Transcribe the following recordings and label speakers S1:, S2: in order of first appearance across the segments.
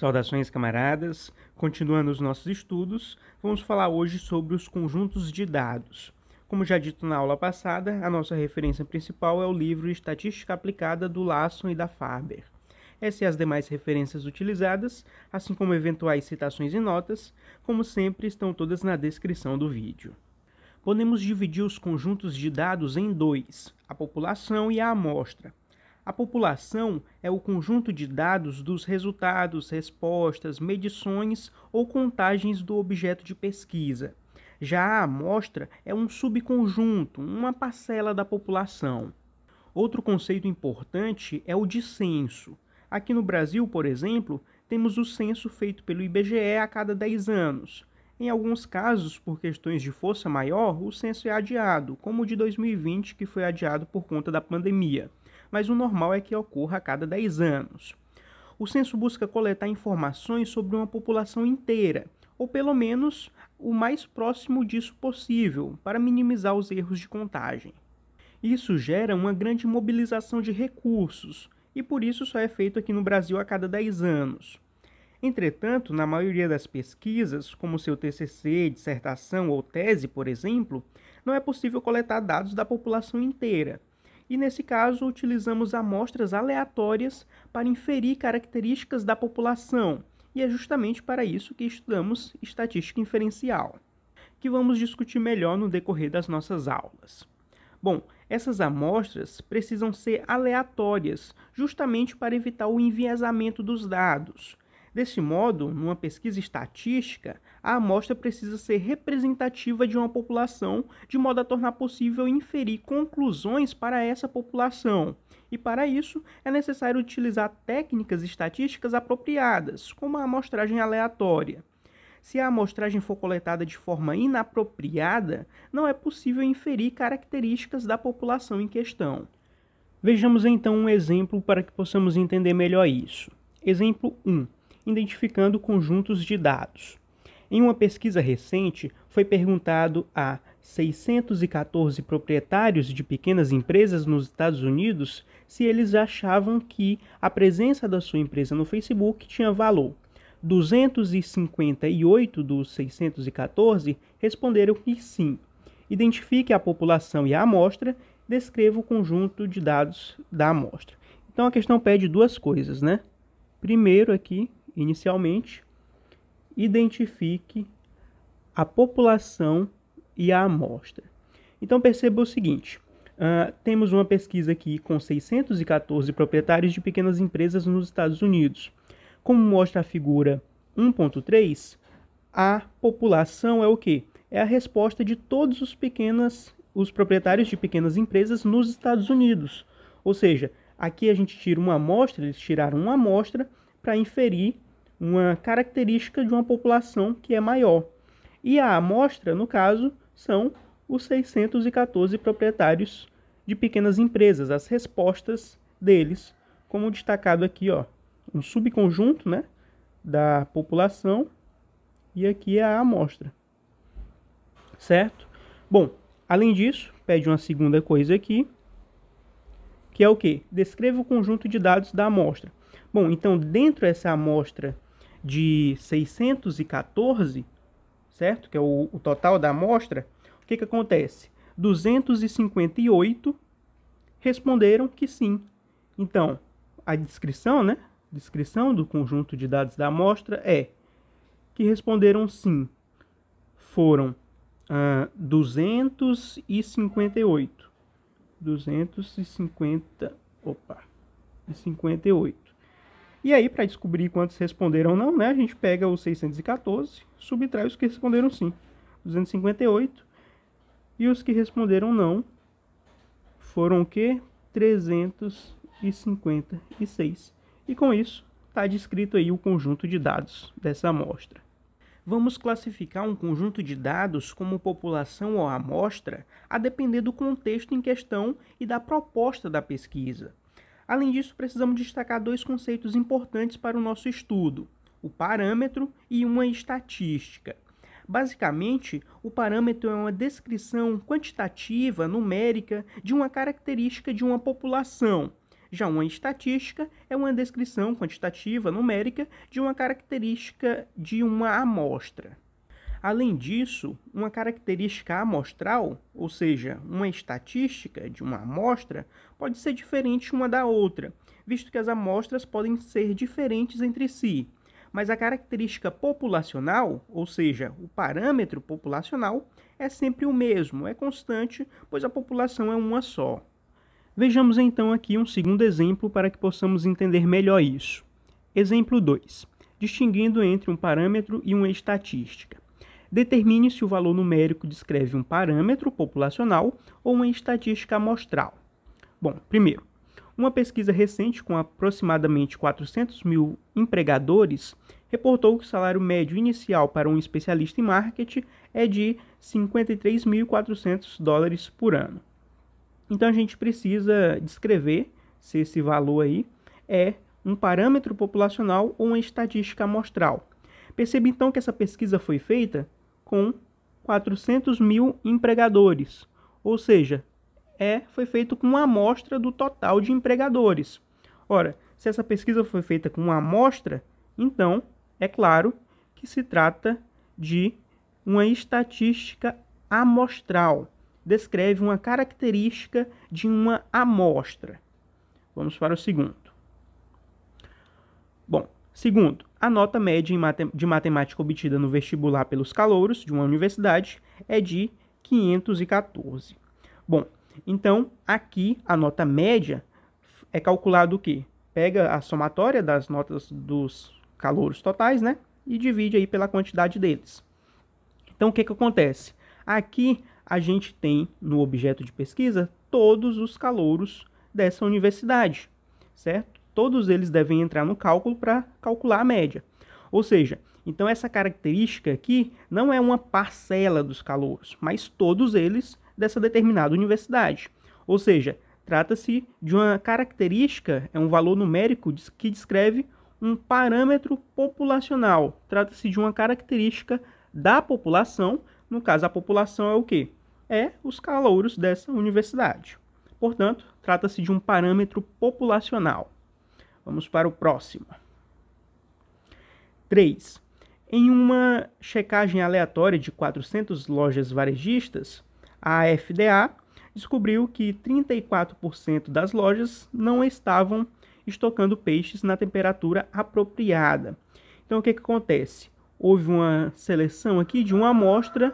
S1: Saudações, camaradas! Continuando os nossos estudos, vamos falar hoje sobre os conjuntos de dados. Como já dito na aula passada, a nossa referência principal é o livro Estatística Aplicada do Lasson e da Faber. Essas e as demais referências utilizadas, assim como eventuais citações e notas, como sempre, estão todas na descrição do vídeo. Podemos dividir os conjuntos de dados em dois, a população e a amostra. A população é o conjunto de dados dos resultados, respostas, medições ou contagens do objeto de pesquisa. Já a amostra é um subconjunto, uma parcela da população. Outro conceito importante é o de censo. Aqui no Brasil, por exemplo, temos o censo feito pelo IBGE a cada 10 anos. Em alguns casos, por questões de força maior, o censo é adiado, como o de 2020, que foi adiado por conta da pandemia mas o normal é que ocorra a cada 10 anos. O censo busca coletar informações sobre uma população inteira, ou pelo menos o mais próximo disso possível, para minimizar os erros de contagem. Isso gera uma grande mobilização de recursos, e por isso só é feito aqui no Brasil a cada 10 anos. Entretanto, na maioria das pesquisas, como seu TCC, dissertação ou tese, por exemplo, não é possível coletar dados da população inteira, e nesse caso utilizamos amostras aleatórias para inferir características da população, e é justamente para isso que estudamos estatística inferencial, que vamos discutir melhor no decorrer das nossas aulas. Bom, essas amostras precisam ser aleatórias, justamente para evitar o enviesamento dos dados. Desse modo, numa pesquisa estatística, a amostra precisa ser representativa de uma população, de modo a tornar possível inferir conclusões para essa população. E para isso, é necessário utilizar técnicas estatísticas apropriadas, como a amostragem aleatória. Se a amostragem for coletada de forma inapropriada, não é possível inferir características da população em questão. Vejamos então um exemplo para que possamos entender melhor isso. Exemplo 1 identificando conjuntos de dados. Em uma pesquisa recente, foi perguntado a 614 proprietários de pequenas empresas nos Estados Unidos se eles achavam que a presença da sua empresa no Facebook tinha valor. 258 dos 614 responderam que sim. Identifique a população e a amostra, descreva o conjunto de dados da amostra. Então a questão pede duas coisas, né? Primeiro aqui, inicialmente, identifique a população e a amostra. Então perceba o seguinte: uh, temos uma pesquisa aqui com 614 proprietários de pequenas empresas nos Estados Unidos. Como mostra a figura 1.3, a população é o que? É a resposta de todos os pequenas, os proprietários de pequenas empresas nos Estados Unidos. Ou seja, aqui a gente tira uma amostra, eles tiraram uma amostra para inferir uma característica de uma população que é maior. E a amostra, no caso, são os 614 proprietários de pequenas empresas, as respostas deles, como destacado aqui, ó, um subconjunto, né, da população e aqui é a amostra. Certo? Bom, além disso, pede uma segunda coisa aqui, que é o que? Descreva o conjunto de dados da amostra. Bom, então dentro dessa amostra de 614, certo? Que é o, o total da amostra, o que, que acontece? 258 responderam que sim. Então, a descrição, né? Descrição do conjunto de dados da amostra é que responderam sim. Foram ah, 258. 250, opa, 58. E aí, para descobrir quantos responderam não, né, a gente pega os 614, subtrai os que responderam sim, 258, e os que responderam não foram o quê? 356. E com isso, está descrito aí o conjunto de dados dessa amostra. Vamos classificar um conjunto de dados como população ou amostra a depender do contexto em questão e da proposta da pesquisa. Além disso, precisamos destacar dois conceitos importantes para o nosso estudo: o parâmetro e uma estatística. Basicamente, o parâmetro é uma descrição quantitativa, numérica, de uma característica de uma população. Já uma estatística é uma descrição quantitativa, numérica, de uma característica de uma amostra. Além disso, uma característica amostral, ou seja, uma estatística de uma amostra, pode ser diferente uma da outra, visto que as amostras podem ser diferentes entre si. Mas a característica populacional, ou seja, o parâmetro populacional, é sempre o mesmo, é constante, pois a população é uma só. Vejamos então aqui um segundo exemplo para que possamos entender melhor isso. Exemplo 2. Distinguindo entre um parâmetro e uma estatística. Determine se o valor numérico descreve um parâmetro populacional ou uma estatística amostral. Bom, primeiro, uma pesquisa recente com aproximadamente 400 mil empregadores reportou que o salário médio inicial para um especialista em marketing é de 53.400 dólares por ano. Então a gente precisa descrever se esse valor aí é um parâmetro populacional ou uma estatística amostral. Perceba então que essa pesquisa foi feita com 400 mil empregadores, ou seja, é, foi feito com uma amostra do total de empregadores. Ora, se essa pesquisa foi feita com uma amostra, então é claro que se trata de uma estatística amostral. Descreve uma característica de uma amostra. Vamos para o segundo. Bom, segundo, a nota média de matemática obtida no vestibular pelos calouros de uma universidade é de 514. Bom, então aqui a nota média é calculada o quê? Pega a somatória das notas dos calouros totais, né? E divide aí pela quantidade deles. Então o que, que acontece? Aqui a gente tem no objeto de pesquisa todos os calouros dessa universidade, certo? todos eles devem entrar no cálculo para calcular a média. Ou seja, então essa característica aqui não é uma parcela dos calouros, mas todos eles dessa determinada universidade. Ou seja, trata-se de uma característica, é um valor numérico que descreve um parâmetro populacional. Trata-se de uma característica da população. No caso, a população é o quê? É os calouros dessa universidade. Portanto, trata-se de um parâmetro populacional. Vamos para o próximo. 3. Em uma checagem aleatória de 400 lojas varejistas, a FDA descobriu que 34% das lojas não estavam estocando peixes na temperatura apropriada. Então o que, que acontece? Houve uma seleção aqui de uma amostra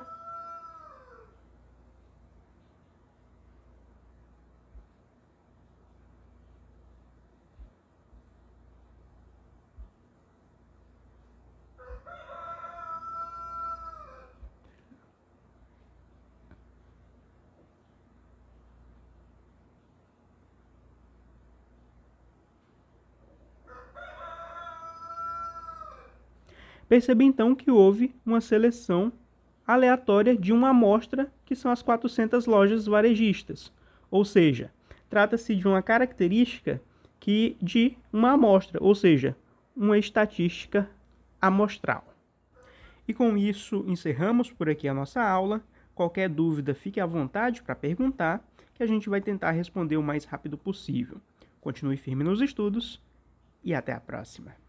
S1: Percebi então que houve uma seleção aleatória de uma amostra que são as 400 lojas varejistas, ou seja, trata-se de uma característica que de uma amostra, ou seja, uma estatística amostral. E com isso encerramos por aqui a nossa aula. Qualquer dúvida, fique à vontade para perguntar, que a gente vai tentar responder o mais rápido possível. Continue firme nos estudos e até a próxima.